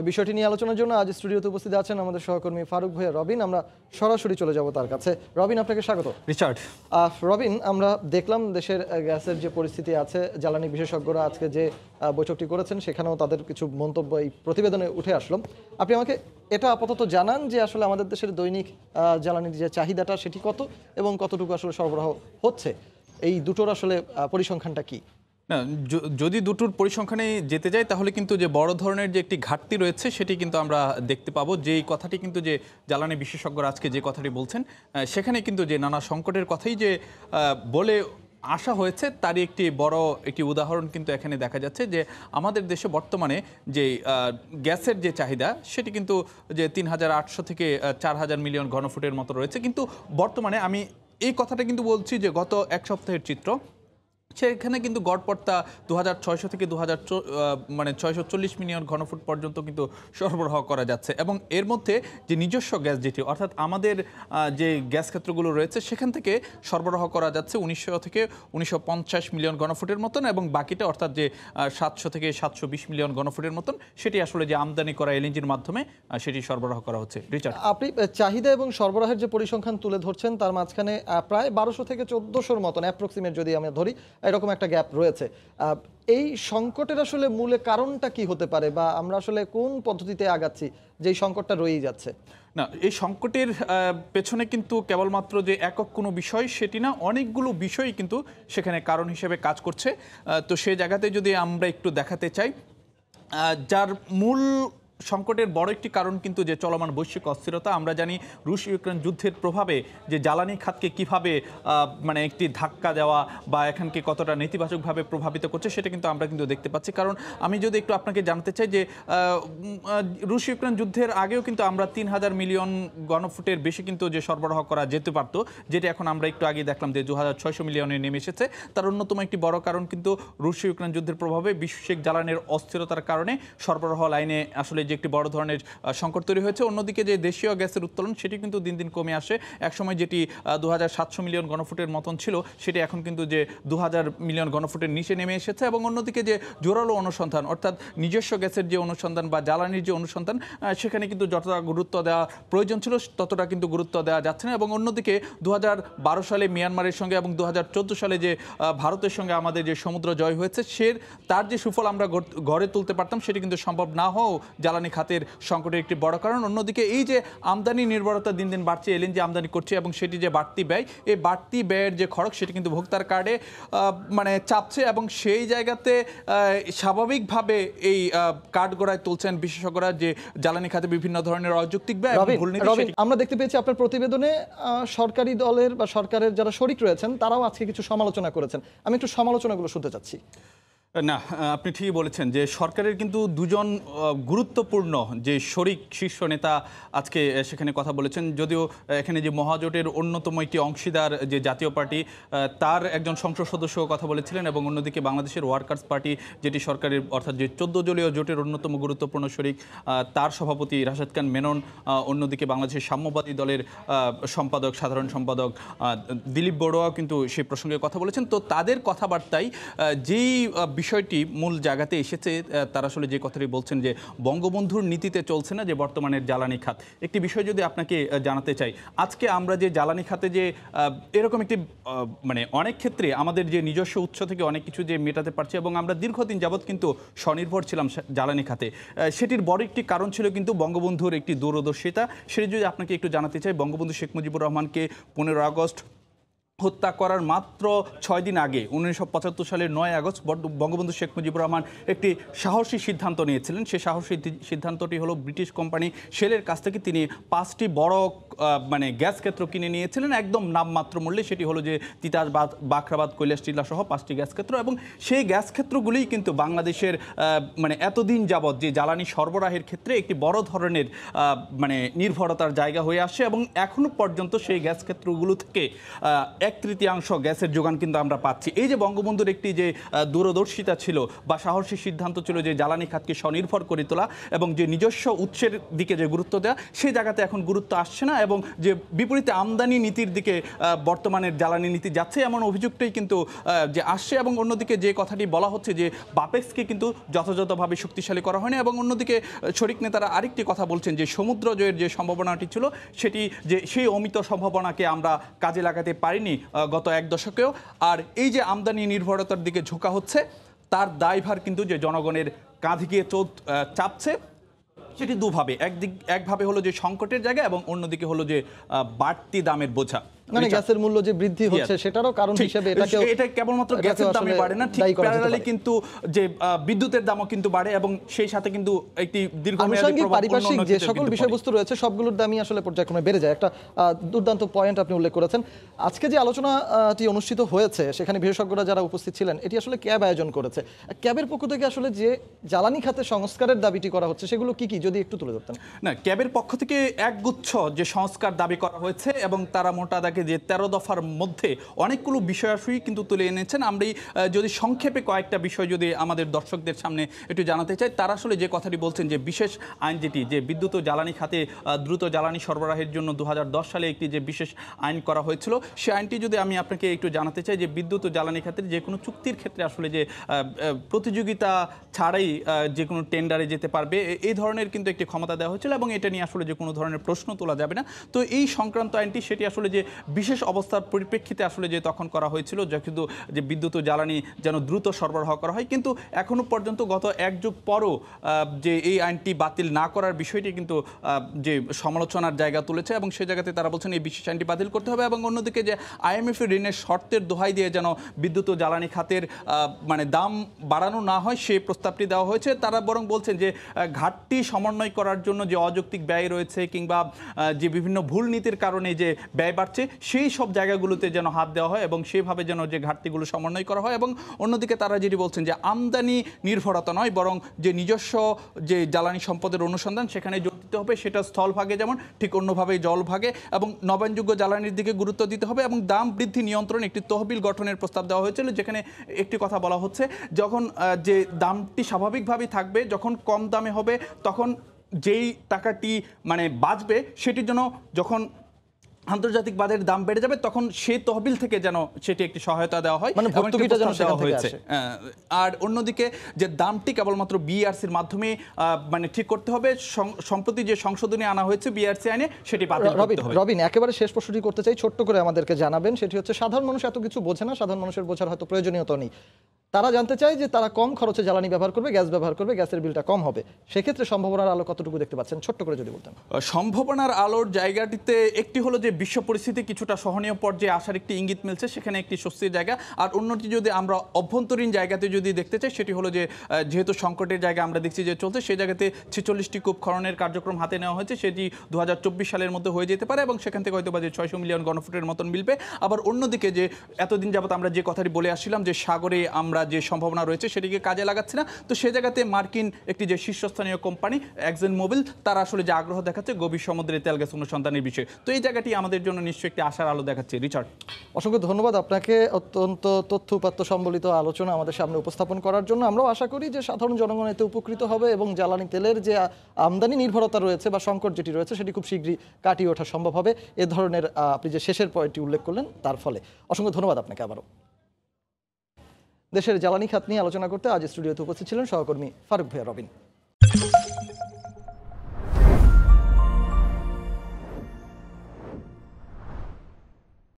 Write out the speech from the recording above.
এই বিষয়টি নিয়ে আলোচনার জন্য আজ স্টুডিওতে উপস্থিত আছেন আমাদের সহকর্মী ফারুক ভাইয়া রবিন আমরা সরাসরি চলে যাব তার কাছে রবিন আপনাকে স্বাগত রিচার্ড রবিন আমরা দেখলাম দেশের গ্যাসের যে পরিস্থিতি আছে জ্বালানি বিশেষজ্ঞরা আজকে যে বৈঠকটি করেছেন সেখানেও তাদের কিছু মন্তব্য এই প্রতিবেদনে উঠে আসলো আপনি আমাকে এটা আপাতত জানান যে আসলে আমাদের দেশের দৈনিক জ্বালানির যে চাহিদাটা সেটি কত এবং কতটুকু আসলে সরবরাহ হচ্ছে এই দুটোর আসলে পরিসংখ্যানটা কী না যদি দুটোর পরিসংখ্যানে যেতে যাই তাহলে কিন্তু যে বড় ধরনের যে একটি ঘাটতি রয়েছে সেটি কিন্তু আমরা দেখতে পাবো যেই কথাটি কিন্তু যে জ্বালানি বিশেষজ্ঞরা আজকে যে কথাটি বলছেন সেখানে কিন্তু যে নানা সংকটের কথাই যে বলে আশা হয়েছে তারই একটি বড় একটি উদাহরণ কিন্তু এখানে দেখা যাচ্ছে যে আমাদের দেশে বর্তমানে যে গ্যাসের যে চাহিদা সেটি কিন্তু যে তিন হাজার আটশো থেকে চার হাজার মিলিয়ন ঘনফুটের মতো রয়েছে কিন্তু বর্তমানে আমি এই কথাটা কিন্তু বলছি যে গত এক সপ্তাহের চিত্র সেখানে কিন্তু গড়পড়তা দু হাজার ছয়শো থেকে দু হাজার মানে ছয়শো চল্লিশ মিলিয়ন ঘনফুট পর্যন্ত কিন্তু সরবরাহ করা যাচ্ছে এবং এর মধ্যে যে নিজস্ব গ্যাস যেটি অর্থাৎ আমাদের যে গ্যাস ক্ষেত্রগুলো রয়েছে সেখান থেকে সরবরাহ করা যাচ্ছে উনিশশো থেকে উনিশশো মিলিয়ন ঘনফুটের মতন এবং বাকিটা অর্থাৎ যে সাতশো থেকে সাতশো মিলিয়ন ঘনফুটের মতন সেটি আসলে যে আমদানি করা এলএনজির মাধ্যমে সেটি সরবরাহ করা হচ্ছে রিচার্ড আপনি চাহিদা এবং সরবরাহের যে পরিসংখ্যান তুলে ধরছেন তার মাঝখানে প্রায় বারোশো থেকে চোদ্দোশোর মতন অ্যাপ্রক্সিমেট যদি আমরা ধরি এরকম একটা গ্যাপ রয়েছে এই সংকটের আসলে মূলে কারণটা কি হতে পারে বা আমরা আসলে কোন পদ্ধতিতে আগাচ্ছি যে সংকটটা রয়েই যাচ্ছে না এই সংকটের পেছনে কিন্তু কেবলমাত্র যে একক কোনো বিষয় সেটি না অনেকগুলো বিষয় কিন্তু সেখানে কারণ হিসেবে কাজ করছে তো সে জায়গাতে যদি আমরা একটু দেখাতে চাই যার মূল সংকটের বড় একটি কারণ কিন্তু যে চলমান বৈশ্বিক অস্থিরতা আমরা জানি রুশ ইউক্রেন যুদ্ধের প্রভাবে যে জ্বালানি খাতকে কিভাবে মানে একটি ধাক্কা দেওয়া বা এখানকে কতটা নেতিবাচকভাবে প্রভাবিত করছে সেটা কিন্তু আমরা কিন্তু দেখতে পাচ্ছি কারণ আমি যদি একটু আপনাকে জানতে চাই যে রুশ ইউক্রেন যুদ্ধের আগেও কিন্তু আমরা তিন হাজার মিলিয়ন গণফুটের বেশি কিন্তু যে সরবরাহ করা যেতে পারত যেটা এখন আমরা একটু আগে দেখলাম যে দু হাজার ছয়শো মিলিয়নে নেমে এসেছে তার অন্যতম একটি বড় কারণ কিন্তু রুশ ইউক্রেন যুদ্ধের প্রভাবে বিশ্বিক জ্বালানির অস্থিরতার কারণে সরবরাহ লাইনে আসলে যে একটি বড় ধরনের সংকট তৈরি হয়েছে অন্যদিকে যে দেশীয় গ্যাসের উত্তোলন সেটি কিন্তু দিন দিন কমে আসে একসময় যেটি দু মিলিয়ন গণফুটের মতন ছিল সেটি এখন কিন্তু যে দু মিলিয়ন গণফুটের নিচে নেমে এসেছে এবং অন্যদিকে যে জোরালো অনুসন্ধান অর্থাৎ নিজস্ব গ্যাসের যে অনুসন্ধান বা জ্বালানির যে অনুসন্ধান সেখানে কিন্তু যতটা গুরুত্ব দেওয়া প্রয়োজন ছিল ততটা কিন্তু গুরুত্ব দেওয়া যাচ্ছে না এবং অন্যদিকে দু সালে মিয়ানমারের সঙ্গে এবং দু সালে যে ভারতের সঙ্গে আমাদের যে সমুদ্র জয় হয়েছে সে তার যে সুফল আমরা গড়ে তুলতে পারতাম সেটি কিন্তু সম্ভব না হও জ্বালানি জ্বালানি খাতের সংকটের একটি বড় কারণ অন্যদিকে এই যে আমদানি নির্ভরতা দিন দিন বাড়ছে এলএনজি আমদানি করছে এবং সেটি যে বাড়তি ব্যয় এই বাড়তি ব্যয়ের যে খরচ সেটি কিন্তু ভোক্তার কার্ডে মানে চাপছে এবং সেই জায়গাতে স্বাভাবিকভাবে এই কার্ড গড়ায় তুলছেন বিশেষজ্ঞরা যে জ্বালানি খাতে বিভিন্ন ধরনের অযৌক্তিক ব্যয় আমরা দেখতে পেয়েছি আপনার প্রতিবেদনে সরকারি দলের বা সরকারের যারা শরিক রয়েছেন তারাও আজকে কিছু সমালোচনা করেছেন আমি একটু সমালোচনাগুলো শুনতে চাচ্ছি না আপনি ঠিকই বলেছেন যে সরকারের কিন্তু দুজন গুরুত্বপূর্ণ যে শরিক শীর্ষ নেতা আজকে সেখানে কথা বলেছেন যদিও এখানে যে মহাজোটের অন্যতম একটি অংশীদার যে জাতীয় পার্টি তার একজন সংসদ সদস্য কথা বলেছিলেন এবং অন্যদিকে বাংলাদেশের ওয়ার্কার্স পার্টি যেটি সরকারের অর্থাৎ যে চোদ্দ জলীয় জোটের অন্যতম গুরুত্বপূর্ণ শরিক তার সভাপতি রাশাদ খান মেনন অন্যদিকে বাংলাদেশের সাম্যবাদী দলের সম্পাদক সাধারণ সম্পাদক দিলীপ বড়ুয়াও কিন্তু সেই প্রসঙ্গে কথা বলেছেন তো তাদের কথাবার্তায় যেই বিষয়টি মূল জায়গাতে এসেছে তারা আসলে যে কথাটি বলছেন যে বঙ্গবন্ধুর নীতিতে চলছে না যে বর্তমানের জ্বালানি খাত একটি বিষয় যদি আপনাকে জানাতে চাই আজকে আমরা যে জ্বালানি খাতে যে এরকম একটি মানে অনেক ক্ষেত্রে আমাদের যে নিজস্ব উৎস থেকে অনেক কিছু যে মেটাতে পারছি এবং আমরা দীর্ঘদিন যাবৎ কিন্তু স্বনির্ভর ছিলাম জ্বালানি খাতে সেটির বড় একটি কারণ ছিল কিন্তু বঙ্গবন্ধুর একটি দূরদর্শিতা সেটি যদি আপনাকে একটু জানাতে চাই বঙ্গবন্ধু শেখ মুজিবুর রহমানকে পনেরো আগস্ট হত্যা করার মাত্র ছয় দিন আগে উনিশশো সালের নয় আগস্ট বঙ্গবন্ধু শেখ মুজিবুর রহমান একটি সাহসী সিদ্ধান্ত নিয়েছিলেন সে সাহসী সিদ্ধান্তটি হলো ব্রিটিশ কোম্পানি শেলের কাছ থেকে তিনি পাঁচটি বড় মানে গ্যাস ক্ষেত্র কিনে নিয়েছিলেন একদম নামমাত্র মূল্যে সেটি হলো যে তিতাস বাখরাবাদ কৈলাস টিলা সহ পাঁচটি গ্যাস ক্ষেত্র এবং সেই গ্যাস ক্ষেত্রগুলি কিন্তু বাংলাদেশের মানে এতদিন যাবৎ যে জ্বালানি সরবরাহের ক্ষেত্রে একটি বড় ধরনের মানে নির্ভরতার জায়গা হয়ে আসে এবং এখনও পর্যন্ত সেই গ্যাস ক্ষেত্রগুলো থেকে এক তৃতীয়াংশ গ্যাসের যোগান কিন্তু আমরা পাচ্ছি এই যে বঙ্গবন্ধুর একটি যে দূরদর্শিতা ছিল বা সাহসী সিদ্ধান্ত ছিল যে জ্বালানি খাতকে স্বনির্ভর করে তোলা এবং যে নিজস্ব উৎসের দিকে যে গুরুত্ব দেওয়া সেই জায়গাতে এখন গুরুত্ব আসছে না এবং যে বিপরীতে আমদানি নীতির দিকে বর্তমানের জ্বালানি নীতি যাচ্ছে এমন অভিযোগটাই কিন্তু যে আসছে এবং অন্যদিকে যে কথাটি বলা হচ্ছে যে বাপেক্সকে কিন্তু যথাযথভাবে শক্তিশালী করা হয়নি এবং অন্যদিকে শরিক নেতারা আরেকটি কথা বলছেন যে সমুদ্র জয়ের যে সম্ভাবনাটি ছিল সেটি যে সেই অমিত সম্ভাবনাকে আমরা কাজে লাগাতে পারিনি গত এক দশকেও আর এই যে আমদানি নির্ভরতার দিকে ঝোঁকা হচ্ছে তার দায়ভার কিন্তু যে জনগণের কাঁধে গিয়ে চাপছে সেটি দুভাবে একদিক একভাবে হলো যে সংকটের জায়গা এবং অন্যদিকে হলো যে বাড়তি দামের বোঝা মানে গ্যাসের মূল্য যে বৃদ্ধি হচ্ছে সেটারও কারণ হিসেবে এটাকে এটা কেবলমাত্র গ্যাসের দামই বাড়ে না ঠিক প্যারালালি কিন্তু যে বিদ্যুতের দামও কিন্তু বাড়ে এবং সেই সাথে কিন্তু একটি দীর্ঘমেয়াদী পারিপার্শ্বিক যে সকল বিষয়বস্তু রয়েছে সবগুলোর দামই আসলে পর্যায়ক্রমে বেড়ে যায় একটা দুর্দান্ত পয়েন্ট আপনি উল্লেখ করেছেন আজকে যে আলোচনাটি অনুষ্ঠিত হয়েছে সেখানে বিশেষজ্ঞরা যারা উপস্থিত ছিলেন এটি আসলে ক্যাব আয়োজন করেছে ক্যাবের পক্ষ থেকে আসলে যে জ্বালানি খাতে সংস্কারের দাবিটি করা হচ্ছে সেগুলো কি কি যদি একটু তুলে ধরতেন না ক্যাবের পক্ষ থেকে একগুচ্ছ যে সংস্কার দাবি করা হয়েছে এবং তারা মোটা থাকে যে তেরো দফার মধ্যে অনেকগুলো বিষয় বিষয়াসই কিন্তু তুলে এনেছেন আমরা যদি সংক্ষেপে কয়েকটা বিষয় যদি আমাদের দর্শকদের সামনে একটু জানাতে চাই তারা আসলে যে কথাটি বলছেন যে বিশেষ আইন যেটি যে বিদ্যুৎ ও জ্বালানি খাতে দ্রুত জ্বালানি সরবরাহের জন্য দু সালে একটি যে বিশেষ আইন করা হয়েছিল সে আইনটি যদি আমি আপনাকে একটু জানাতে চাই যে বিদ্যুৎ ও জ্বালানি খাতের যে কোনো চুক্তির ক্ষেত্রে আসলে যে প্রতিযোগিতা ছাড়াই যে কোনো টেন্ডারে যেতে পারবে এই ধরনের কিন্তু একটি ক্ষমতা দেওয়া হয়েছিল এবং এটা নিয়ে আসলে যে কোনো ধরনের প্রশ্ন তোলা যাবে না তো এই সংক্রান্ত আইনটি সেটি আসলে যে বিশেষ অবস্থার পরিপ্রেক্ষিতে আসলে যে তখন করা হয়েছিল যে কিন্তু যে বিদ্যুৎ ও জ্বালানি যেন দ্রুত সরবরাহ করা হয় কিন্তু এখনও পর্যন্ত গত এক যুগ পরও যে এই আইনটি বাতিল না করার বিষয়টি কিন্তু যে সমালোচনার জায়গা তুলেছে এবং সেই জায়গাতে তারা বলছেন এই বিশেষ আইনটি বাতিল করতে হবে এবং অন্যদিকে যে আইএমএফ ঋণের শর্তের দোহাই দিয়ে যেন বিদ্যুৎ ও জ্বালানি খাতের মানে দাম বাড়ানো না হয় সেই প্রস্তাবটি দেওয়া হয়েছে তারা বরং বলছেন যে ঘাটতি সমন্বয় করার জন্য যে অযৌক্তিক ব্যয় রয়েছে কিংবা যে বিভিন্ন ভুল নীতির কারণে যে ব্যয় বাড়ছে সেই সব জায়গাগুলোতে যেন হাত দেওয়া হয় এবং সেভাবে যেন যে ঘাটতিগুলো সমন্বয় করা হয় এবং অন্যদিকে তারা যেটি বলছেন যে আমদানি নির্ভরতা নয় বরং যে নিজস্ব যে জ্বালানি সম্পদের অনুসন্ধান সেখানে জোর দিতে হবে সেটা স্থলভাগে যেমন ঠিক অন্যভাবে জলভাগে এবং নবায়নযোগ্য জ্বালানির দিকে গুরুত্ব দিতে হবে এবং দাম বৃদ্ধি নিয়ন্ত্রণ একটি তহবিল গঠনের প্রস্তাব দেওয়া হয়েছিল যেখানে একটি কথা বলা হচ্ছে যখন যে দামটি স্বাভাবিকভাবেই থাকবে যখন কম দামে হবে তখন যেই টাকাটি মানে বাঁচবে সেটির জন্য যখন আন্তর্জাতিক বাজারের দাম বেড়ে যাবে তখন সেই তহবিল থেকে যেন সেটি একটি সহায়তা দেওয়া হয় মানে ভর্তুকিটা যেন দেওয়া হয়েছে হ্যাঁ, আর অন্যদিকে যে দামটি কেবলমাত্র বিআরসির মাধ্যমে মানে ঠিক করতে হবে সম্প্রতি যে সংশোধনী আনা হয়েছে বিআরসি আইনে সেটি বাতিল করতে হবে রবিন একেবারে শেষ প্রশ্নটি করতে চাই ছোট্ট করে আমাদেরকে জানাবেন সেটি হচ্ছে সাধারণ মানুষ এত কিছু বোঝে না সাধারণ মানুষের বোঝার হয়তো প্রয়োজনীয়তা নেই তারা জানতে চায় যে তারা কম খরচে জ্বালানি ব্যবহার করবে গ্যাস ব্যবহার করবে গ্যাসের বিলটা কম হবে সেক্ষেত্রে সম্ভাবনার আলো কতটুকু দেখতে পাচ্ছেন ছোট্ট করে যদি বলতেন সম্ভাবনার আলোর জায়গাটিতে একটি হলো যে বিশ্ব পরিস্থিতি কিছুটা সহনীয় পর্যায়ে আসার একটি ইঙ্গিত মিলছে সেখানে একটি স্বস্তির জায়গা আর অন্যটি যদি আমরা অভ্যন্তরীণ জায়গাতে যদি দেখতে চাই সেটি হলো যে যেহেতু সংকটের জায়গা আমরা দেখছি যে চলছে সেই জায়গাতে ছেচল্লিশটি কূপ খননের কার্যক্রম হাতে নেওয়া হয়েছে সেটি দু সালের মধ্যে হয়ে যেতে পারে এবং সেখান থেকে হয়তো বা যে ছয়শো মিলিয়ন গণফুটের মতন মিলবে আবার অন্যদিকে যে এতদিন যাবত আমরা যে কথাটি বলে আসছিলাম যে সাগরে আমরা যে সম্ভাবনা রয়েছে সেটিকে কাজে লাগাচ্ছে না তো সে জায়গাতে মার্কিন একটি যে শীর্ষস্থানীয় কোম্পানি একজন মোবিল তারা আসলে যে আগ্রহ দেখাচ্ছে গভীর সমুদ্রে তেল গ্যাস অনুসন্ধানের বিষয়ে তো এই জায়গাটি আমাদের জন্য নিশ্চয়ই একটি আশার আলো দেখাচ্ছে রিচার্ড অসংখ্য ধন্যবাদ আপনাকে অত্যন্ত তথ্য উপাত্ত সম্বলিত আলোচনা আমাদের সামনে উপস্থাপন করার জন্য আমরাও আশা করি যে সাধারণ জনগণ এতে উপকৃত হবে এবং জ্বালানি তেলের যে আমদানি নির্ভরতা রয়েছে বা সংকট যেটি রয়েছে সেটি খুব শীঘ্রই কাটিয়ে ওঠা সম্ভব হবে এ ধরনের আপনি যে শেষের পয়েন্টটি উল্লেখ করলেন তার ফলে অসংখ্য ধন্যবাদ আপনাকে আবারও দেশের জ্বালানি খাত নিয়ে আলোচনা করতে আজ স্টুডিওতে উপস্থিত ছিলেন সহকর্মী ফারুক ভাইয়া রবিন